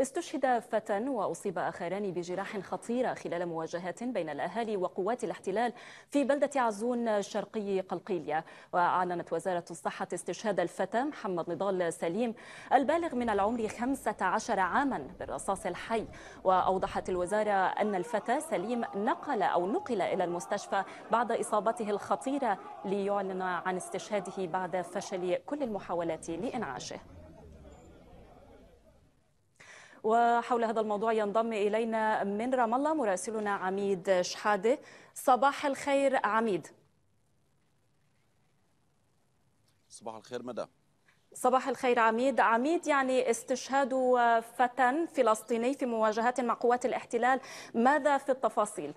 استشهد فتى وأصيب آخران بجراح خطيرة خلال مواجهات بين الأهالي وقوات الاحتلال في بلدة عزون شرقي قلقيلية وأعلنت وزارة الصحة استشهاد الفتى محمد نضال سليم البالغ من العمر 15 عاما بالرصاص الحي وأوضحت الوزارة أن الفتى سليم نقل أو نقل إلى المستشفى بعد إصابته الخطيرة ليعلن عن استشهاده بعد فشل كل المحاولات لإنعاشه وحول هذا الموضوع ينضم إلينا من رام الله مراسلنا عميد شحادة صباح الخير عميد صباح الخير مدام صباح الخير عميد عميد يعني استشهاد فتى فلسطيني في مواجهة مع قوات الاحتلال ماذا في التفاصيل؟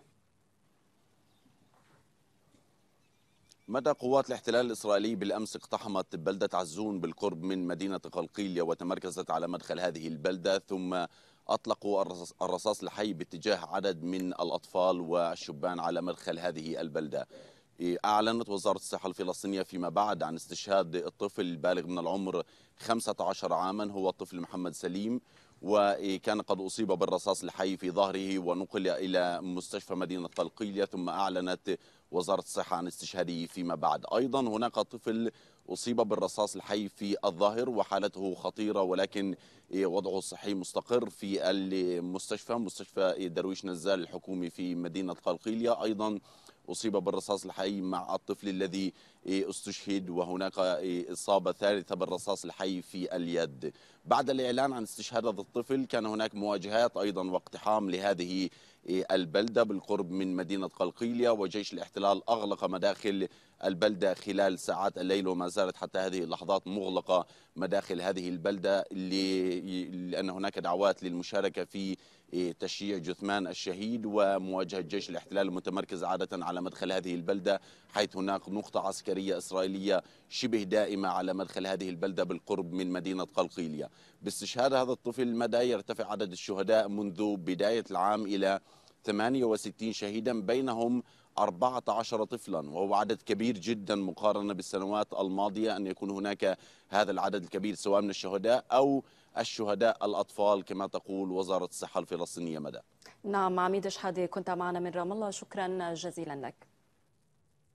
مدى قوات الاحتلال الإسرائيلي بالأمس اقتحمت بلدة عزون بالقرب من مدينة قلقيليا وتمركزت على مدخل هذه البلدة ثم أطلقوا الرصاص الحي باتجاه عدد من الأطفال والشبان على مدخل هذه البلدة إيه، أعلنت وزارة الصحة الفلسطينية فيما بعد عن استشهاد الطفل البالغ من العمر 15 عاما هو الطفل محمد سليم وكان قد أصيب بالرصاص الحي في ظهره ونقل إلى مستشفى مدينة قلقيلية ثم أعلنت وزارة الصحة عن استشهاده فيما بعد أيضا هناك طفل أصيب بالرصاص الحي في الظهر وحالته خطيرة ولكن وضعه الصحي مستقر في المستشفى مستشفى درويش نزال الحكومي في مدينة قلقيلية أيضا أصيب بالرصاص الحي مع الطفل الذي استشهد وهناك إصابة ثالثة بالرصاص الحي في اليد بعد الإعلان عن استشهاد الطفل كان هناك مواجهات أيضا واقتحام لهذه إيه، البلدة بالقرب من مدينة قلقيلية وجيش الاحتلال أغلق مداخل البلدة خلال ساعات الليل وما زالت حتى هذه اللحظات مغلقة مداخل هذه البلدة لأن هناك دعوات للمشاركة في تشييع جثمان الشهيد ومواجهة جيش الاحتلال المتمركز عادة على مدخل هذه البلدة حيث هناك نقطة عسكرية إسرائيلية شبه دائمة على مدخل هذه البلدة بالقرب من مدينة قلقيلية باستشهاد هذا الطفل مدى يرتفع عدد الشهداء منذ بداية العام إلى 68 شهيدا بينهم 14 طفلا وهو عدد كبير جدا مقارنة بالسنوات الماضية أن يكون هناك هذا العدد الكبير سواء من الشهداء أو الشهداء الأطفال كما تقول وزارة الصحة الفلسطينية مدى نعم عميد شحادي كنت معنا من رام الله شكرا جزيلا لك